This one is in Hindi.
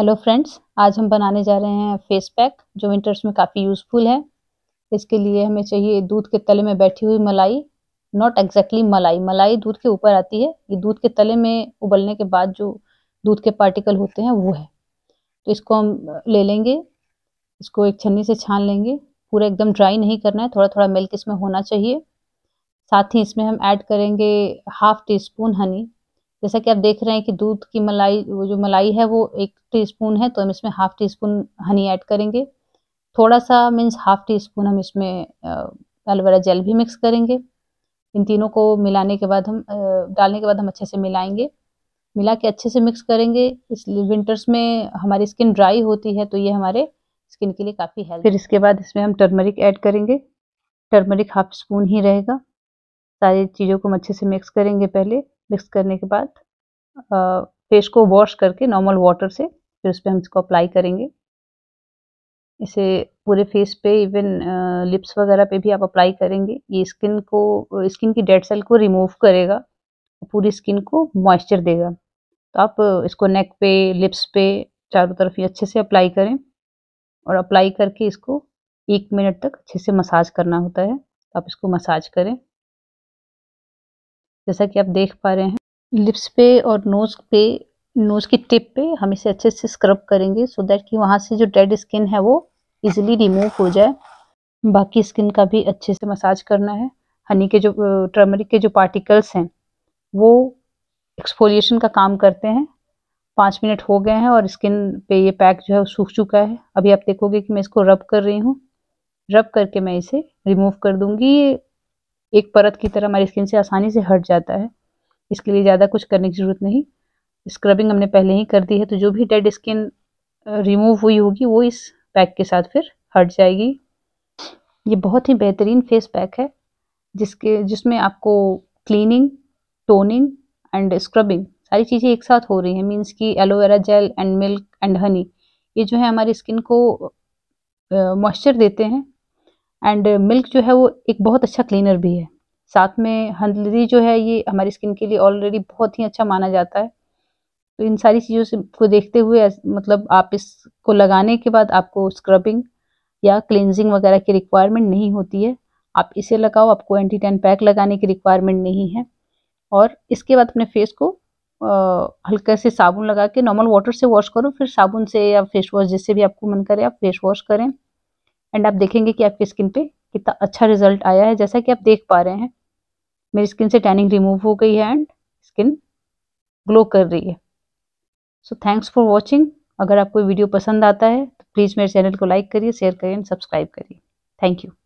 हेलो फ्रेंड्स आज हम बनाने जा रहे हैं फेस पैक जो विंटर्स में काफ़ी यूज़फुल है इसके लिए हमें चाहिए दूध के तले में बैठी हुई मलाई नॉट एग्जैक्टली मलाई मलाई दूध के ऊपर आती है ये दूध के तले में उबलने के बाद जो दूध के पार्टिकल होते हैं वो है तो इसको हम ले लेंगे इसको एक छन्नी से छान लेंगे पूरा एकदम ड्राई नहीं करना है थोड़ा थोड़ा मिल्क इसमें होना चाहिए साथ ही इसमें हम ऐड करेंगे हाफ टी स्पून हनी जैसा कि आप देख रहे हैं कि दूध की मलाई वो जो मलाई है वो एक टीस्पून है तो हम इसमें half teaspoon honey add करेंगे थोड़ा सा मीन्स हाफ टी स्पून हम इसमें एलोवेरा जेल भी मिक्स करेंगे इन तीनों को मिलाने के बाद हम डालने के बाद हम अच्छे से मिलाएंगे मिला के अच्छे से मिक्स करेंगे इसलिए विंटर्स में हमारी स्किन ड्राई होती है तो ये हमारे स्किन के लिए काफ़ी हेल्प फिर इसके बाद इसमें हम टर्मरिक ऐड करेंगे टर्मरिक हाफ स्पून ही रहेगा सारी चीज़ों को हम अच्छे से मिक्स करेंगे पहले मिक्स करने के बाद फेस को वॉश करके नॉर्मल वाटर से फिर उस पर हम इसको अप्लाई करेंगे इसे पूरे फेस पे इवन लिप्स वगैरह पे भी आप अप्लाई करेंगे ये स्किन को स्किन की डेड सेल को रिमूव करेगा पूरी स्किन को मॉइस्चर देगा तो आप इसको नेक पे लिप्स पे चारों तरफ ये अच्छे से अप्लाई करें और अप्लाई करके इसको एक मिनट तक अच्छे से मसाज करना होता है आप इसको मसाज करें जैसा कि आप देख पा रहे हैं लिप्स पे और नोज पे नोज की टिप पे हम इसे अच्छे से स्क्रब करेंगे सो दैट कि वहाँ से जो डेड स्किन है वो इजिली रिमूव हो जाए बाकी स्किन का भी अच्छे से मसाज करना है हनी के जो टर्मरिक के जो पार्टिकल्स हैं वो एक्सफोलिएशन का काम करते हैं पाँच मिनट हो गए हैं और स्किन पे ये पैक जो है सूख चुका है अभी आप देखोगे कि मैं इसको रब कर रही हूँ रब करके मैं इसे रिमूव कर दूँगी ये एक परत की तरह हमारी स्किन से आसानी से हट जाता है इसके लिए ज़्यादा कुछ करने की ज़रूरत नहीं स्क्रबिंग हमने पहले ही कर दी है तो जो भी डेड स्किन रिमूव हुई होगी वो इस पैक के साथ फिर हट जाएगी ये बहुत ही बेहतरीन फेस पैक है जिसके जिसमें आपको क्लीनिंग टोनिंग एंड स्क्रबिंग सारी चीज़ें एक साथ हो रही हैं मीन्स कि aloe vera gel and milk and honey ये जो है हमारी स्किन को मॉइस्चर देते हैं एंड मिल्क uh, जो है वो एक बहुत अच्छा क्लीनर भी है साथ में हल्दी जो है ये हमारी स्किन के लिए ऑलरेडी बहुत ही अच्छा माना जाता है तो इन सारी चीज़ों से को देखते हुए मतलब आप इसको लगाने के बाद आपको स्क्रबिंग या क्लिनजिंग वगैरह की रिक्वायरमेंट नहीं होती है आप इसे लगाओ आपको एंटी टैन पैक लगाने की रिक्वायरमेंट नहीं है और इसके बाद अपने फेस को हल्का से साबुन लगा के नॉर्मल वाटर से वॉश करो फिर साबुन से या फेस वॉश जिससे भी आपको मन करे आप फेस वॉश करें एंड आप देखेंगे कि आपकी स्किन पे कितना अच्छा रिजल्ट आया है जैसा कि आप देख पा रहे हैं मेरी स्किन से टैनिंग रिमूव हो गई है एंड स्किन ग्लो कर रही है सो थैंक्स फॉर वॉचिंग अगर आपको वीडियो पसंद आता है तो प्लीज़ मेरे चैनल को लाइक करिए शेयर करिए एंड सब्सक्राइब करिए थैंक यू